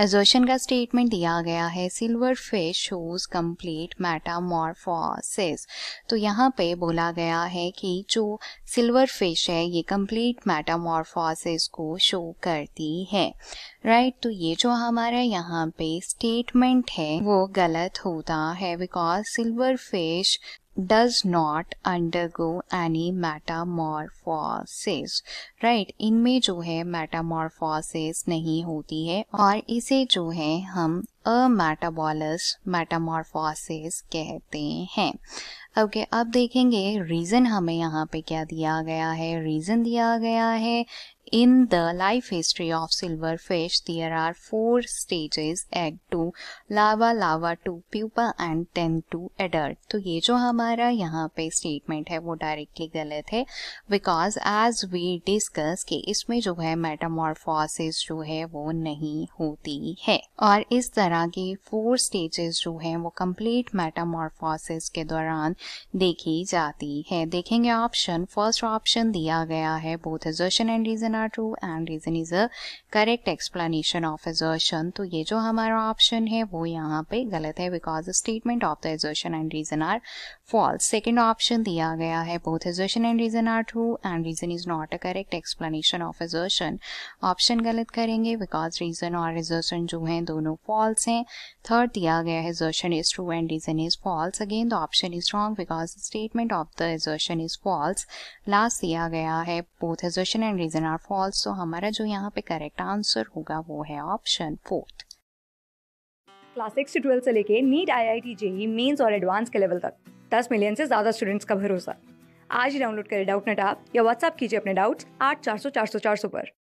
एजोशन का स्टेटमेंट दिया गया है silver fish shows complete metamorphosis तो यहाँ पे बोला गया है कि जो सिल्वर फिश है ये कंप्लीट मैटामोरफोसिस को शो करती है राइट right? तो ये जो हमारा यहाँ पे स्टेटमेंट है वो गलत होता है because silver fish does not undergo any metamorphosis right इनमें जो है metamorphosis नहीं होती है और इस इसे जो है हम अमेटाबॉलिस्ट मेटामॉर्फोसिस कहते हैं ओके okay, अब देखेंगे रीज़न हमें यहाँ पे क्या दिया गया है रीज़न दिया गया है In the life history of silverfish, there are four stages egg to larva larva to pupa and then to adult तो ये जो हमारा यहाँ पे स्टेटमेंट है वो डायरेक्टली गलत है बिकॉज एज वी डिस्कस कि इसमें जो है मेटामॉर्फोसिस जो है वो नहीं होती है और इस तरह की फोर स्टेजेस जो है वो कंप्लीट मेटामॉर्फोसिस के दौरान देखी जाती है देखेंगे ऑप्शन फर्स्ट ऑप्शन दिया गया है both assertion and reason are true and reason is a correct explanation of assertion तो ये जो हमारा option है वो यहाँ पे गलत है because the statement of the assertion and reason are false second option दिया गया है both assertion and reason are true and reason is not a correct explanation of assertion option गलत करेंगे because reason और assertion जो हैं दोनों false हैं third दिया गया है assertion is true and reason is false again the option is wrong because the statement of the assertion is false last दिया गया है both assertion and reason are false तो हमारा जो यहाँ पे करेक्ट आंसर होगा वो है ऑप्शन फोर्थ क्लास सिक्स से ट्वेल्थ से लेके NEET I I T JEE mains और एडवांस के लेवल तक दस मिलियन से ज्यादा स्टूडेंट्स का भरोसा आज ही डाउनलोड करें डाउट नेट आप या व्हाट्सअप कीजिए अपने डाउट्स आठ चार सौ चार सौ चार सौ पर